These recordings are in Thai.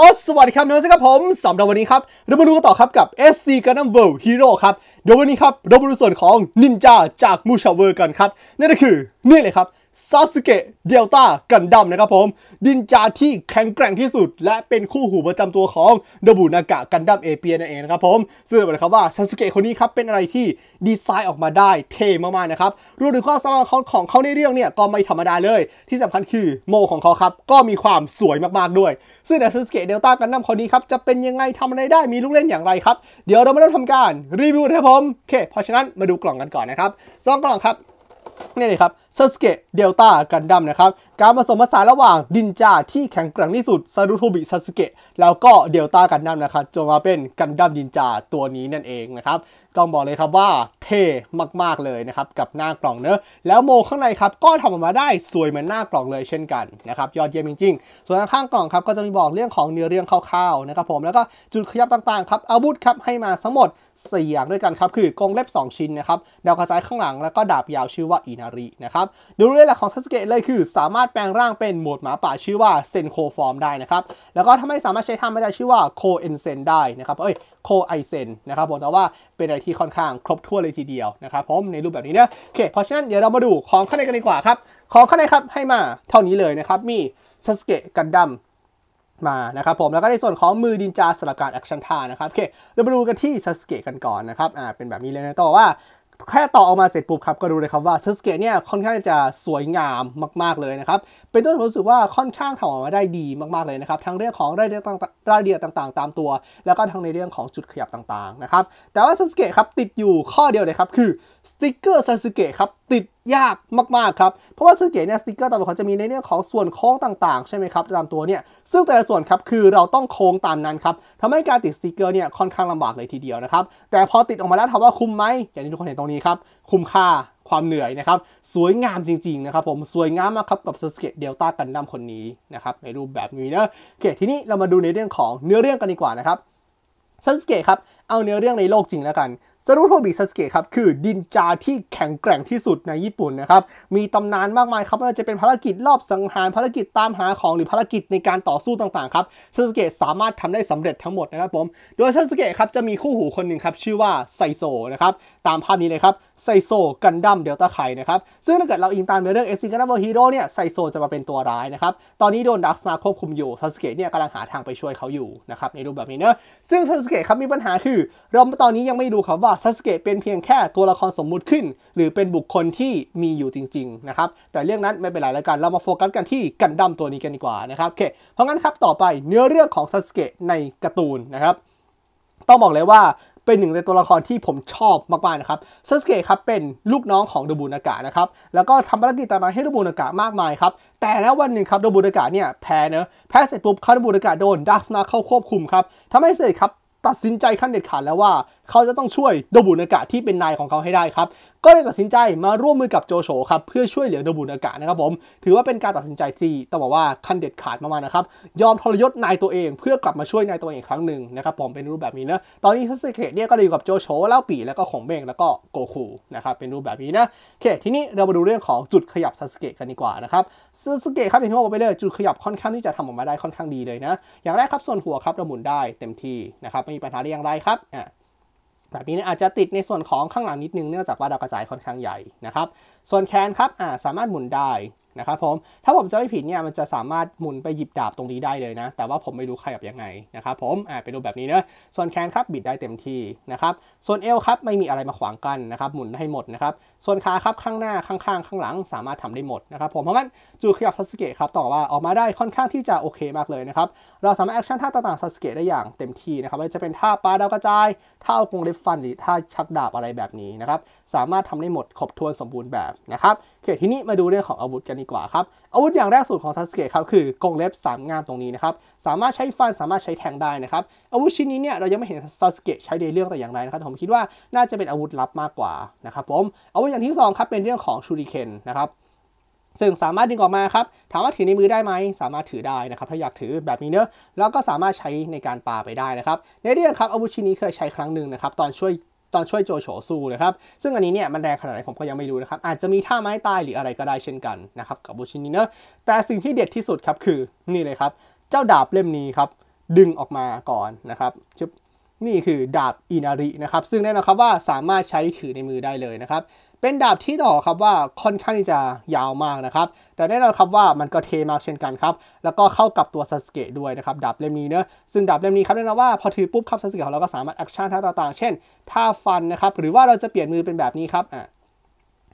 โอ้สวัสดีครับเนื้อสิครับผม สำหรับวันนี้ครับ เรามาดูกันต่อครับกับ SD Gundam World Hero ครับ เดี๋ยววันนี้ครับ เรามาดูส่วนของนินจาจากมูชาเวอร์กันครับ นั่นก็คือ นี่เลยครับซาสึเกะเดลต้ากันดัมนะครับผม ดินจาที่แข็งแกร่งที่สุด และเป็นคู่หูประจำตัวของโดบุนากะกันดัมเอเปียนั่นเองนะครับผม ซึ่งบอกเลยครับว่าซาสึเกะคนนี้ครับ เป็นอะไรที่ดีไซน์ออกมาได้เท่มาก ๆ นะครับรวมถึงข้อสามารถของเขาในเรื่องเนี่ย ก็ไม่ธรรมดาเลย ที่สำคัญคือโม ของเขาครับ ก็มีความสวยมาก ๆ ด้วย ซึ่งต่ซาสึเกะเดลต้ากันดัมคนนี้ครับจะเป็นยังไงทำอะไรได้มีลูกเล่นอย่างไรครับเดี๋ยวเรามาเริ่มทำการรีวิวนะครับผมโอเค เพราะฉะนั้นมาดูกล่องกันก่อนนะครับสองกล่องครับนี่เลยครับซาสเกะเดลต้ากันดัมนะครับ การผสมผสานระหว่างดินจาที่แข็งแกร่งที่สุดซารุโทบิซาสเกะแล้วก็เดลต้ากันดัมนะครับ จนมาเป็นกันดัมดินจาตัวนี้นั่นเองนะครับต้องบอกเลยครับว่าเท่มากๆ เลยนะครับ กับหน้ากล่องเนอะ แล้วโมข้างในครับ ก็ทำออกมาได้สวยเหมือนหน้ากล่องเลยเช่นกันนะครับ ยอดเยี่ยมจริงๆ ส่วนข้างกล่องครับก็จะมีบอกเรื่องของเนื้อเรื่องคร่าว ๆ นะครับผมแล้วก็จุดขยับต่าง ๆ ครับอาวุธครับให้มาทั้งหมด4อย่างด้วยกันครับ คือกองเล็บ2ชิ้นนะครับดาวกระจายข้างหลังแล้วก็ดาบยาวชื่อว่าอินารินะครับโดยเรื่องหลักของซาสเกะเลยคือสามารถแปลงร่างเป็นหมวดหมาป่าชื่อว่าเซนโคฟอร์มได้นะครับ แล้วก็ถ้าไม่สามารถใช้ท่าไม่ได้ชื่อว่าโคเอนเซนได้นะครับเอ้ยโคไอเซนนะครับผมแต่ว่าเป็นอะไรที่ค่อนข้างครบถ้วนเลยทีเดียวนะครับ ผมในรูปแบบนี้เนะโอเคเพราะฉะนั้นเดี๋ยวเรามาดูของข้างในกันดีกว่าครับของข้างในครับให้มาเท่านี้เลยนะครับมีซาสเกะกันดั้มมานะครับผมแล้วก็ในส่วนของมือดินจาสลับการแอคชั่นท่านะครับโอเคเรามาดูกันที่ซาสเกะกันก่อนนะครับอ่าเป็นแบบนี้เลยนะต่อว่าแค่ต่อออกมาเสร็จปุ๊บครับก็ดูเลยครับว่าเซสเกตเนี่ยค่อนข้างจะสวยงามมากๆเลยนะครับเป็นต้นผมรู้สึกว่าค่อนข้างทำออกมาได้ดีมากๆเลยนะครับทั้งเรื่องของรายละเอียดรายละเอียดต่างๆ ตามตัว แล้วก็ทั้งในเรื่องของจุดขยับต่างๆ นะครับ แต่ว่าเซสเกตครับติดอยู่ข้อเดียวเลยครับ คือสติกเกอร์เซสเกตครับติดยากมาก ๆ ครับ เพราะว่าซังเกตเนี่ยสติกเกอร์ตามเขาจะมีในเรื่องของส่วนโค้งต่างๆ ใช่ไหมครับตามตัวเนี่ย ซึ่งแต่ละส่วนครับคือเราต้องโค้งตามนั้นครับทำให้การติดสติกเกอร์เนี่ยค่อนข้างลำบากเลยทีเดียวนะครับ แต่พอติดออกมาแล้วถามว่าคุ้มไหมอย่างที่ทุกคนเห็นตรงนี้ครับ คุ้มค่า ความเหนื่อยนะครับ สวยงามจริงๆนะครับผม สวยงามมากครับกับสเกตเดลต้ากันดั้มคนนี้นะครับ ในรูปแบบนี้นะโอเคทีนี้เรามาดูในเรื่องของเนื้อเรื่องกันดีกว่านะครับ ซัสเกตครับ เอาเนื้อเรื่องในโลกจริงแล้วกันซารุโทบิซาสเกะครับคือดินจาที่แข็งแกร่งที่สุดในญี่ปุ่นนะครับ มีตำนานมากมายครับไม่ว่าจะเป็นภารกิจรอบสังหารภารกิจตามหาของหรือภารกิจในการต่อสู้ต่างๆครับซาสเกะสามารถทำได้สำเร็จทั้งหมดนะครับผม โดยซาสเกะครับจะมีคู่หูคนหนึ่งครับ ชื่อว่าไซโซนะครับ ตามภาพนี้เลยครับไซโซกันดั้มเดลต้าไคนะครับ ซึ่งถ้าเกิดเราอิงตามในเรื่องเอซิกันดั้มฮีโร่เนี่ยไซโซจะมาเป็นตัวร้ายนะครับตอนนี้โดนดักมาควบคุมอยู่ซาสเกะเนี่ยกำลังหาทางไปช่วยเขาอยู่นะครับในรูปแบบนี้เนอะซึ่งซาสเกะครับมีปัญหาคือเราตอนนี้ยังไม่รู้ครับว่าซาสเกะเป็นเพียงแค่ตัวละครสมมุติขึ้น หรือเป็นบุคคลที่มีอยู่จริงๆนะครับแต่เรื่องนั้นไม่เป็นไรแล้วกัน เรามาโฟกัสกันที่กันดั้มตัวนี้กันดีกว่านะครับโอเคเพราะงั้นครับต่อไปเนื้อเรื่องของซาสเกะในการ์ตูนนะครับต้องบอกเลยว่าเป็นหนึ่งในตัวละครที่ผมชอบมากๆนะครับซัสเกะครับเป็นลูกน้องของดบูนากะนะครับแล้วก็ทำภารกิจต่างๆให้ดบูนากะมากมายครับแต่แล้ววันหนึ่งครับดบูนากะเนี่ยแพ้เนอะแพ้เสร็จปุ๊บคาดบูนากะโดนดัคสนาเข้าควบคุมครับทำให้เสร็จครับตัดสินใจขั้นเด็ดขาดแล้วว่าเขาจะต้องช่วยโดบุนากะที่เป็นนายของเขาให้ได้ครับก็เลยตัดสินใจมาร่วมมือกับโจโฉครับเพื่อช่วยเหลือโดบุนากะนะครับผม ถือว่าเป็นการตัดสินใจที่ต้องบอกว่าขั้นเด็ดขาดมากๆนะครับยอมทรยศนายตัวเองเพื่อกลับมาช่วยนายตัวเองครั้งหนึ่งนะครับผมเป็นรูปแบบนี้นะตอนนี้ทัสเกตเนี่ยก็อยู่กับโจโฉเล่าปีแล้วก็ของเบงแล้วก็โกคูนะครับเป็นรูปแบบนี้นะโอเคทีนี้เรามาดูเรื่องของจุดขยับทัสเกตกันดีกว่านะครับทัสเกตครับเห็นที่บอกไปเลยจุดขยับค่อนข้างที่จะทำออกมาได้ค่อนข้างดีเลยนะอย่างแรกครับส่วนหัวครับระมุนได้ เต็มที่นะครับมีปัญหาอย่างไรครับแบบนี้อาจจะติดในส่วนของข้างหลังนิดนึงเนื่องจากว่าดาวกระจายค่อนข้างใหญ่นะครับ ส่วนแคนครับสามารถหมุนได้นะครับผมถ้าผมจะไม่ผิดเนี่ยมันจะสามารถหมุนไปหยิบดาบตรงนี้ได้เลยนะ แต่ว่าผมไม่รู้ครแบบยังไง นะครับผมอ่าไปดูแบบนี้เนะส่วนแขนครับบิดได้เต็มที่นะครับส่วนเอวครับไม่มีอะไรมาขวางกันนะครับหมุนให้หมดนะครับส่วนขาครับข้างหน้าข้างข้างข้างหลัง สามารถทำได้หมดนะครับผมเพราะงั้นจูขยับซัสเกะครับต่อว่าออกมาได้ค่อนข้างที่จะโอเคมากเลยนะครับเราสามารถแอคชั่นท่าต่างๆซัสเกะได้อย่างเต็มที่นะครับไม่ว่าจะเป็นท่าปลาดาวกระจายท่าเอากรงเล็บฟันหรือท่าชักดาบอะไรแบบนี้นะครับสามารถทำได้หมดครบถ้วนสมบูรณ์แบบนะครับเขตทีนี้มาดูเรื่องของ อาวุธกันนกว่าครับอาวุธอย่างแรกสุดของซาสเกะครับคือกงเล็บ 3งามตรงนี้นะครับสามารถใช้ฟันสามารถใช้แทงได้นะครับอาวุธชิ้นนี้เนี่ยเรายังไม่เห็นซาสเกะใช้ในเรื่องแต่อย่างไรนะครับผมคิดว่าน่าจะเป็นอาวุธลับมากกว่านะครับผมอาวุธอย่างที่2ครับเป็นเรื่องของชูริเคนนะครับซึ่งสามารถดึงออกมาครับถามว่าถือในมือได้ไหมสามารถถือได้นะครับ ถ้าอยากถือแบบนี้เนอะแล้วก็สามารถใช้ในการปาไปได้นะครับในเรื่องครับอาวุธชิ้นนี้เคยใช้ครั้งหนึ่งนะครับตอนช่วยตอนช่วยโจโฉสู้นะครับ ซึ่งอันนี้เนี่ยมันแรงขนาดไหนผมก็ยังไม่รู้นะครับ อาจจะมีท่าไม้ตายหรืออะไรก็ได้เช่นกันนะครับกับบูชินีเนอะแต่สิ่งที่เด็ดที่สุดครับคือนี่เลยครับ เจ้าดาบเล่มนี้ครับดึงออกมาก่อนนะครับชึบนี่คือดาบอินารินะครับซึ่งแน่นอนครับว่าสามารถใช้ถือในมือได้เลยนะครับเป็นดาบที่ต่อครับว่าค่อนข้างที่จะยาวมากนะครับ แต่แน่นอนครับว่ามันก็เทมากเช่นกันครับ แล้วก็เข้ากับตัวซาสเกะด้วยนะครับดาบเล่มนี้เนอะซึ่งดาบเล่มนี้ครับแน่นอนว่าพอถือปุ๊บครับซาสเกะของเราก็สามารถแอคชั่นท่าต่างๆเช่นท่าฟันนะครับหรือว่าเราจะเปลี่ยนมือเป็นแบบนี้ครับอ่ะ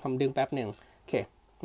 ผมดึงแป๊บหนึ่งโอเค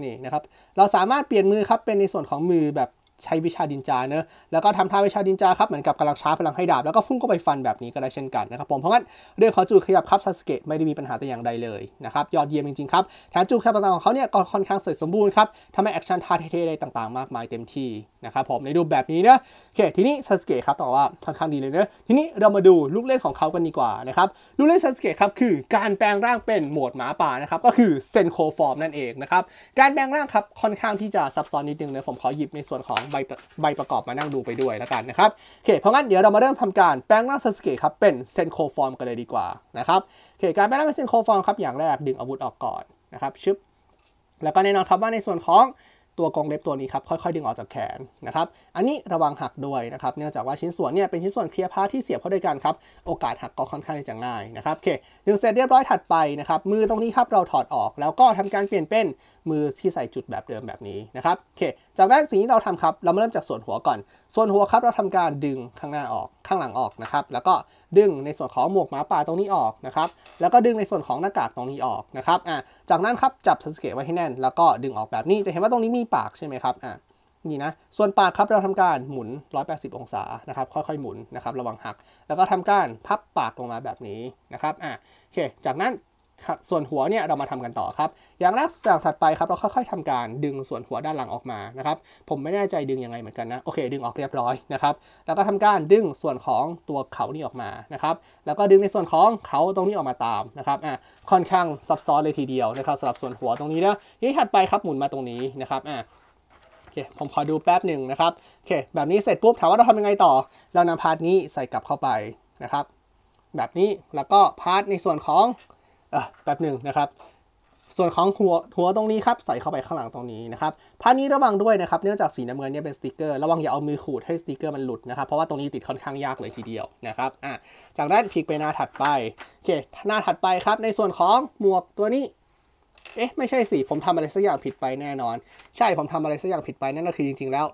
นี่นะครับเราสามารถเปลี่ยนมือครับเป็นในส่วนของมือแบบใช้วิชาดินจาเนะ แล้วก็ทำท่าวิชาดินจาครับ เหมือนกับกำลังช้าพลังให้ดาบ แล้วก็พุ่งเข้าไปฟันแบบนี้ก็ได้เช่นกันนะครับผม เพราะงั้นเรื่องขอจูขยับครับซาสเกะไม่ได้มีปัญหาแต่อย่างใดเลยนะครับยอดเยี่ยมจริงๆครับแถมจูขยับต่างๆของเขาเนี่ยก็ค่อนข้างเสร็จสมบูรณ์ครับทำให้แอคชั่นท่าเท่ๆได้ต่างๆมากมายเต็มที่นะครับผมในรูปแบบนี้เนะโอเคทีนี้ซาสเกะครับต่อว่าค่อนข้างดีเลยเนะทีนี้เรามาดูลูกเล่นของเขากันดีกว่านะครับลูกเล่นซาสเกะครับคือ การแปลงร่างเป็นโหมดหมาป่านะครับก็คือเซนโคฟอร์มนั่นเองนะครับการแปลงร่างครับค่อนข้างที่จะซับซ้อนนิดนึงนะผมขอหยิบในส่วนของใบใบประกอบมานั่งดูไปด้วยแล้วกันนะครับโอเคเพราะงั้นเดี๋ยวเรามาเริ่มทำการแปลงร่างซาสเกตครับ เป็นเซนโคฟอร์มกันเลยดีกว่านะครับโอเคการแปลงร่างเป็นเซนโคฟอร์มครับอย่างแรกดึงอาวุธออกก่อนนะครับชึบแล้วก็แน่นอนครับว่าในส่วนของตัวกองเล็บตัวนี้ครับค่อยๆ ดึงออกจากแขนนะครับอันนี้ระวังหักด้วยนะครับเนื่องจากว่าชิ้นส่วนเนี่ยเป็นชิ้นส่วนเคลียร์พาที่เสียบเข้าด้วยกันครับโอกาสหักก็ค่อนข้างจะง่ายนะครับโอเคึงเสร็จเรียบร้อยถัดไปนะครับมือตรงนี้ ครับเราถอดออกแล้วก็ทำการเปลี่ยนเป็นมือที่ใส่จุดแบบเดิมแบบนี้นะครับโอเคจากนั้นสิ่งที่เราทำครับเรามาเริ่มจากส่วนหัวก่อน ส่วนหัวครับเราทำการดึงข้างหน้าออกข้างหลังออกนะครับแล้วก็ดึงในส่วนของหมวกหมาป่าตรงนี้ออกนะครับแล้วก็ดึงในส่วนของหน้ากากตรงนี้ออกนะครับอ่ะจากนั้นครับจับสัเกตไว้ให้แน่น แล้วก็ดึงออกแบบนี้จะเห็นว่าตรงนี้มีปากใช่ไหมครับอ่ะนี่นะ ส่วนปากครับเราทำการหมุน180 องศานะครับค่อยๆหมุนนะครับระวังหัก แล้วก็ทำการพับปากลงมาแบบนี้นะครับอ่ะโอเค จากนั้นส่วนหัวเนี่ยเรามาทำกันต่อครับ อย่างแรกอย่างถัดไปครับเราค่อย ๆ ทำการ ดึงส่วนหัวด้านหลังออกมานะครับ ผมไม่แน่ใจดึงยังไงเหมือนกันนะ โอเค ดึงออกเรียบร้อยนะครับ แล้วก็ทำการดึงส่วนของตัวเขานี่ ออกมานะครับ แล้วก็ดึงในส่วนของเขาตรงนี้ออกมาตามนะครับ อ่ะค่อนข้างซับซ้อนเลยทีเดียวนะครับสำหรับส่วนหัวตรงนี้นะนี่ถัดไปครับหมุนมาตรงนี้นะครับ อ่ะโอเค ผมขอดูแป๊บหนึ่งนะครับ โอเค แบบนี้เสร็จปุ๊บถามว่าเราทำยังไงต่อ เรานำพาร์ทนี้ใส่กลับเข้าไปนะครับแบบนี้แล้วก็พาร์ทในส่วนของอแบบหนึ่งนะครับ ส่วนของหัวหัวตรงนี้ครับ ใส่เข้าไปข้างหลังตรงนี้นะครับพาร์ทนี้ระวังด้วยนะครับเนื่องจากสีน้ำเงินเนี่ยเป็นสติกเกอร์ระวังอย่าเอามือขูดให้สติกเกอร์มันหลุดนะครับ เพราะว่าตรงนี้ติดค่อนข้างยากเลยทีเดียวนะครับอ่ะจากนั้นพลิกไปหน้าถัดไปโอเคหน้าถัดไปครับ ในส่วนของหมวกตัวนี้เอ๊ะไม่ใช่สิผมทำอะไรสักอย่างผิดไปแน่นอน ใช่ผมทำอะไรสักอย่างผิดไปนั่นก็คือจริงๆแล้ว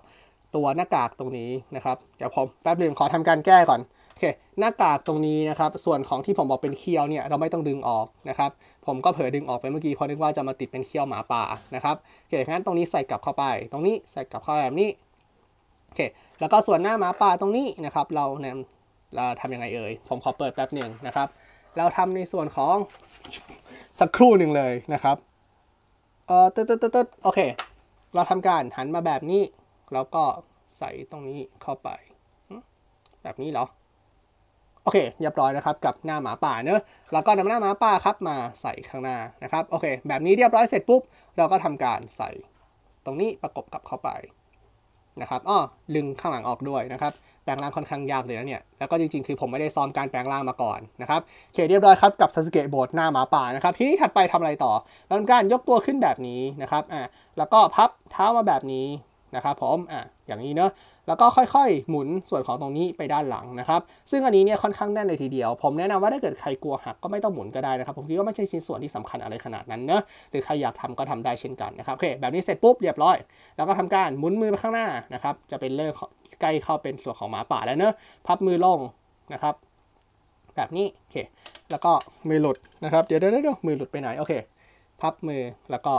ตัวหน้ากากตรงนี้นะครับเดี๋ยวผมแป๊บหนึ่งขอทำการแก้ก่อนโอเคหน้ากากตรงนี้นะครับ ส่วนของที่ผมบอกเป็นเคี้ยวเนี่ยเราไม่ต้องดึงออกนะครับ ผมก็เผลอดึงออกไปเมื่อกี้เพราะนึกว่าจะมาติดเป็นเคี้ยวหมาป่านะครับโอเคงั้นตรงนี้ใส่กลับเข้าไป ตรงนี้ใส่กลับเข้าแบบนี้โอเค แล้วก็ส่วนหน้าหมาป่าตรงนี้นะครับ เราเนี่ยเราทำยังไงเอ่ยผมขอเปิดแป๊บหนึ่งนะครับ เราทำในส่วนของ สักครู่หนึ่งเลยนะครับเออตึ๊ดตึ๊ดตึ๊ดโอเคเราทำการหันมาแบบนี้ แล้วก็ใส่ตรงนี้เข้าไปแบบนี้เหรอโอเค เรียบร้อยนะครับกับหน้าหมาป่าเนอะ แล้วก็นำหน้าหมาป่าครับมาใส่ข้างหน้านะครับ โอเค แบบนี้เรียบร้อยเสร็จปุ๊บ เราก็ทำการใส่ ตรงนี้ประกบกับเข้าไปนะครับ อ้อ ลึงข้างหลังออกด้วยนะครับแปลงร่างค่อนข้างยากเลยนะเนี่ย แล้วก็จริงๆ คือผมไม่ได้ซ้อมการแปลงร่างมาก่อนนะครับโอเค เรียบร้อยครับกับซาสึเกะโบดหน้าหมาป่านะครับ ทีนี้ถัดไปทำอะไรต่อทำการยกตัวขึ้นแบบนี้นะครับ อ่าแล้วก็พับเท้ามาแบบนี้นะครับผมอ่ะอย่างนี้เนาะแล้วก็ค่อยๆหมุนส่วนของตรงนี้ไปด้านหลังนะครับซึ่งอันนี้เนี่ยค่อนข้างแน่นเลยทีเดียว ผมแนะนำว่าถ้าเกิดใครกลัวหักก็ไม่ต้องหมุนก็ได้นะครับผมคิดว่าไม่ใช่ชิ้นส่วนที่สำคัญอะไรขนาดนั้นเนอะหรือใครอยากทำก็ทำได้เช่นกันนะครับโอเคแบบนี้เสร็จปุ๊บเรียบร้อยแล้วก็ทำการหมุนมือไปข้างหน้านะครับ จะเป็นเรื่งใกล้เข้าเป็นส่วนของหมาป่าแล้วเนอะพับมือลงนะครับ แบบนี้โอเค แล้วก็มือหลุดนะครับ เดี๋ยวเดี๋ยวเดี๋ยวมือหลุดไปไหนโอเค พับมือแล้วก็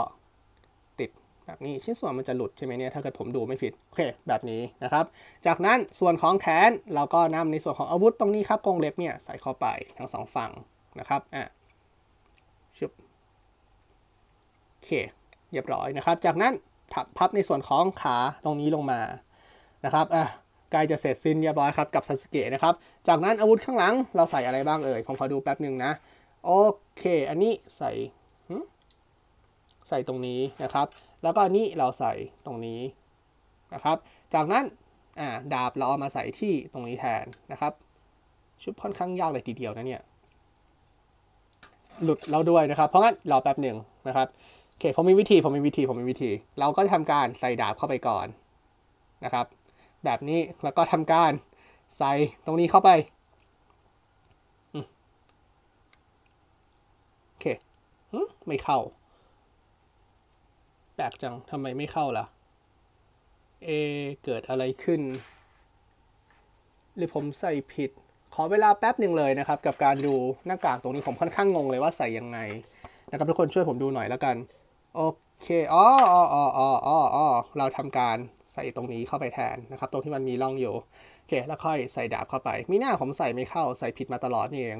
แบบนี้ชิ้นส่วนมันจะหลุดใช่ไหมเนี่ยถ้าเกิดผมดูไม่ผิด โอเค แบบนี้นะครับ จากนั้นส่วนของแขนเราก็นำในส่วนของอาวุธ ตรงนี้ครับกรงเล็บเนี่ยใส่เข้าไปทั้งสองฝั่งนะครับอ่ะชุบโอเคเรียบร้อยนะครับ จากนั้นถักพับในส่วนของขาตรงนี้ลงมานะครับอ่ะใกล้จะเสร็จสิ้นเรียบร้อยครับกับซาสเกะนะครับ จากนั้นอาวุธข้างหลัง เราใส่อะไรบ้างเอ่ยผมขอดูแป๊บหนึ่งนะโอเค อันนี้ใส่ใส่ตรงนี้นะครับแล้วก็นี้เราใส่ตรงนี้นะครับ จากนั้นดาบเราเอามาใส่ที่ตรงนี้แทนนะครับ ชุบค่อนข้างยากเลยทีเดียวนะเนี่ยหลุดเราด้วยนะครับ เพราะงั้นรอแป๊บหนึ่งนะครับโอเคผมมีวิธีผมมีวิธีผมมีวิธีเราก็ทำการใส่ดาบเข้าไปก่อนนะครับ แบบนี้แล้วก็ทำการใส่ตรงนี้เข้าไปโอเคไม่เข้าแปลกจัง ทำไมไม่เข้าล่ะเอเกิดอะไรขึ้น หรือผมใส่ผิด ขอเวลาแป๊บหนึ่งเลยนะครับ กับการดูหน้ากากตรงนี้ผมค่อนข้างงงเลยว่าใส่ยังไง นะครับทุกคนช่วยผมดูหน่อยแล้วกันโอเคอ๋ออ๋ออ๋ออ๋อเราทำการใส่ตรงนี้เข้าไปแทนนะครับ ตรงที่มันมีร่องอยู่โอเค แล้วค่อยใส่ดาบเข้าไปมีหน้าผมใส่ไม่เข้า ใส่ผิดมาตลอดนี่เอง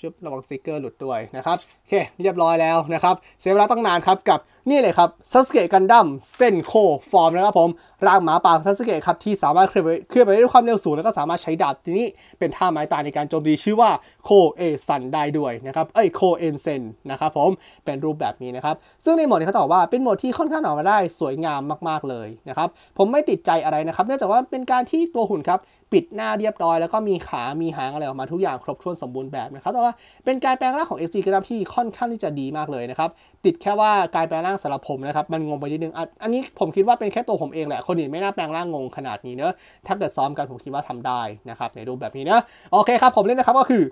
ชุบระวังสติกเกอร์หลุดด้วยนะครับ โอเคเรียบร้อยแล้วนะครับ เสียเวลาต้องนานครับ กับนี่เลยครับซัสเกตกันดั้มเส้นโคฟอร์มนะครับผมร่างหมาป่าทัสเกะครับ ที่สามารถเคลื่อนไปเคลื่อนไปด้วยความเร็วสูง แล้วก็สามารถใช้ดาบที่นี้ เป็นท่าไม้ตายในการโจมตีชื่อว่าโคเอซันได้ด้วยนะครับเอ้ยโคเอนเซนนะครับผมเป็นรูปแบบนี้นะครับ ซึ่งในโหมดนี้เขาตอบว่าเป็นโหมดที่ค่อนข้างออกมาได้สวยงามมาก ๆ เลยนะครับ ผมไม่ติดใจอะไรนะครับเนื่องจากว่าเป็นการที่ตัวหุ่นครับปิดหน้าเรียบร้อย แล้วก็มีขา มีหางอะไรออกมาทุกอย่างครบถ้วนสมบูรณ์แบบนะครับแต่ว่าเป็นการแปลงร่างของเอซีกระดับที่ค่อนข้างที่จะดีมากเลยนะครับติดแค่ว่าการแปลงร่างสำหรับผมนะครับมันงงไปนิดนึง อันนี้ผมคิดว่าเป็นแค่ตัวผมเองแหละคคนอื่นไม่น่าแปลงร่างงงขนาดนี้เนอะ ถ้าเกิดซ้อมกันผมคิดว่าทำได้นะครับในรูปแบบนี้เนอะโอเคครับผมเล่นนะครับก็คือ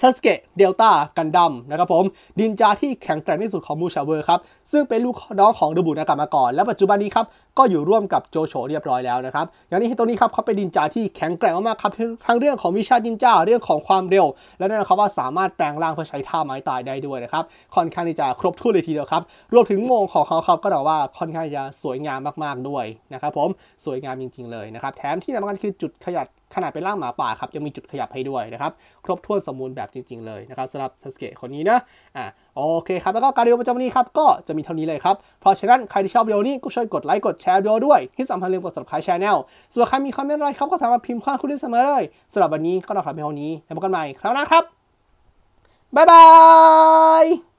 ซัสเกะเดลต้า กันดัมนะครับผม ดินจาที่แข็งแกร่งที่สุดของมูชาเวอร์ครับ ซึ่งเป็นลูกน้องของดูบุนากามาก่อน และปัจจุบันนี้ครับ ก็อยู่ร่วมกับโจโฉเรียบร้อยแล้วนะครับ อย่างนี้ตัวนี้ครับเขาเป็นดินจาที่แข็งแกร่งมากๆครับทั้งเรื่องของวิชาดินจาเรื่องของความเร็ว และแน่นอนครับว่าสามารถแปลงร่างเพื่อใช้ท่าไม้ตายได้ด้วยนะครับ ค่อนข้างที่จะครบถ้วนเลยทีเดียวครับ รวมถึงงมงของเขาครับก็ถือว่าค่อนข้างจะสวยงามมากๆด้วยนะครับผม สวยงามจริงๆเลยนะครับ แถมที่สำคัญคือจุดขยัดขนาดเป็นร่างหมาป่าครับ ยังมีจุดขยับให้ด้วยนะครับ ครบถ้วนสมบูรณ์แบบจริงๆ เลยนะครับสำหรับซาสเกะคนนี้นะอ่ะโอเคครับแล้วก็การเรียวประจำวันนี้ครับ ก็จะมีเท่านี้เลยครับ เพราะฉะนั้นใครที่ชอบวิดีโอนี้ก็ช่วยกดไลค์กดแชร์วิดีโอด้วยที่สำคัญลยมกด subscribe channel ส่วนใครมีคอมเมนต์อะไรครับก็สามารถพิมพ์ข้างคุณได้เสมอเลยสำหรับวันนี้ก็ต้องขอไปเท่านี้ แล้วพบกันใหม่คราวหน้าครับบ๊ายบาย